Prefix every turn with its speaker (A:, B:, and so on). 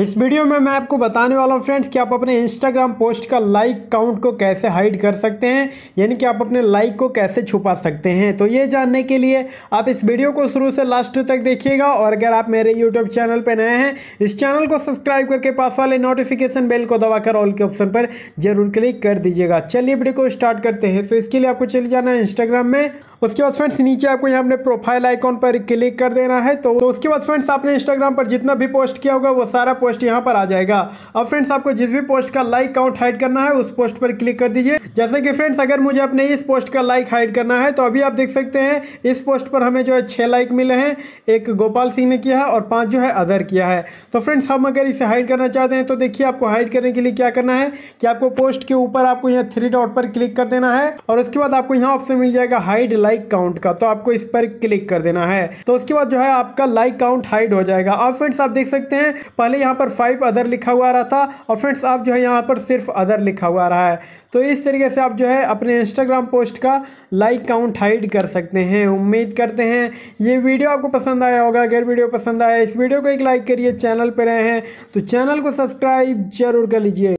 A: इस वीडियो में मैं आपको बताने वाला हूँ फ्रेंड्स कि आप अपने इंस्टाग्राम पोस्ट का लाइक काउंट को कैसे हाइड कर सकते हैं यानी कि आप अपने लाइक को कैसे छुपा सकते हैं तो ये जानने के लिए आप इस वीडियो को शुरू से लास्ट तक देखिएगा और अगर आप मेरे यूट्यूब चैनल पर नए हैं इस चैनल को सब्सक्राइब करके पास वाले नोटिफिकेशन बेल को दबाकर ऑल के ऑप्शन पर जरूर क्लिक कर दीजिएगा चलिए वीडियो को स्टार्ट करते हैं तो इसके लिए आपको चले जाना है इंस्टाग्राम में उसके बाद फ्रेंड्स नीचे आपको यहाँ अपने प्रोफाइल आइकॉन पर क्लिक कर देना है तो, तो उसके बाद फ्रेंड्स आपने इंस्टाग्राम पर जितना भी पोस्ट किया होगा वो सारा पोस्ट यहाँ पर आ जाएगा अब फ्रेंड्स आपको जिस भी पोस्ट का लाइक काउंट हाइड करना है उस पोस्ट पर क्लिक कर दीजिए जैसे कि फ्रेंड्स अगर मुझे अपने इस पोस्ट का लाइक हाइड करना है तो अभी आप देख सकते हैं इस पोस्ट पर हमें जो है छः लाइक मिले हैं एक गोपाल सिंह ने किया है और पाँच जो है अदर किया है तो फ्रेंड्स हम अगर इसे हाइड करना चाहते हैं तो देखिए आपको हाइड करने के लिए क्या करना है कि आपको पोस्ट के ऊपर आपको यहाँ थ्री डॉट पर क्लिक कर देना है और उसके बाद आपको यहाँ ऑप्शन मिल जाएगा हाइड लाइक लाइक काउंट का तो आपको इस पर क्लिक कर देना है तो उसके बाद जो है आपका लाइक काउंट हाइड हो जाएगा अब फ्रेंड्स आप देख सकते हैं पहले यहाँ पर फाइव अदर लिखा हुआ रहा था और फ्रेंड्स आप जो है यहाँ पर सिर्फ अदर लिखा हुआ रहा है तो इस तरीके से आप जो है अपने इंस्टाग्राम पोस्ट का लाइक काउंट हाइड कर सकते हैं उम्मीद करते हैं ये वीडियो आपको पसंद आया होगा अगर वीडियो पसंद आया इस वीडियो को एक लाइक करिए चैनल पर रहे हैं तो चैनल को सब्सक्राइब जरूर कर लीजिए